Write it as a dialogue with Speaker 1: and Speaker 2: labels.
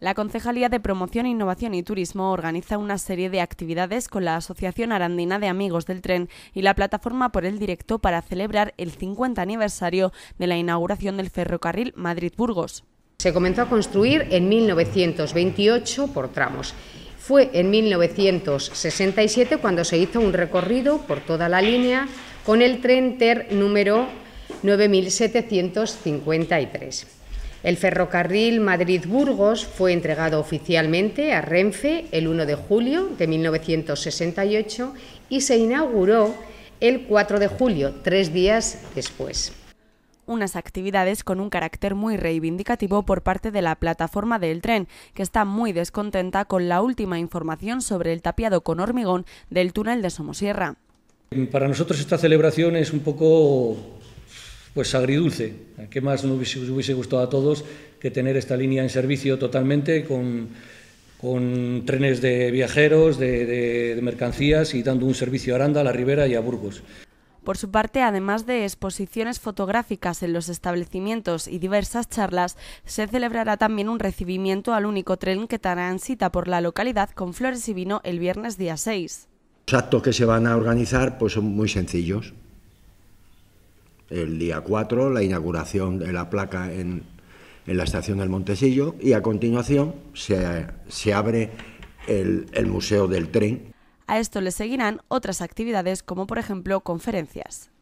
Speaker 1: La Concejalía de Promoción, Innovación y Turismo organiza una serie de actividades con la Asociación Arandina de Amigos del Tren y la Plataforma por el Directo para celebrar el 50 aniversario de la inauguración del ferrocarril Madrid-Burgos. Se comenzó a construir en
Speaker 2: 1928 por tramos. Fue en 1967 cuando se hizo un recorrido por toda la línea con el tren TER número 9753. El ferrocarril Madrid-Burgos fue entregado oficialmente a Renfe el 1 de julio de 1968
Speaker 1: y se inauguró el 4 de julio, tres días después. Unas actividades con un carácter muy reivindicativo por parte de la plataforma del tren, que está muy descontenta con la última información sobre el tapiado con hormigón del túnel de Somosierra.
Speaker 3: Para nosotros esta celebración es un poco pues agridulce. ¿Qué más nos hubiese, gustado a todos que tener esta línea en servicio totalmente con, trenes de viajeros, de, mercancías y dando un servicio a Aranda, a la Ribera y a Burgos?
Speaker 1: Por su parte, además de exposiciones fotográficas en los establecimientos y diversas charlas, se celebrará también un recibimiento al único tren que transita por la localidad con flores y vino el viernes día 6.
Speaker 4: Los actos que se van a organizar pues son muy sencillos el día 4 la inauguración de la placa en, en la estación del Montesillo y a continuación se, abre el, el Museo del Tren.
Speaker 1: A esto le seguirán otras actividades como por ejemplo conferencias.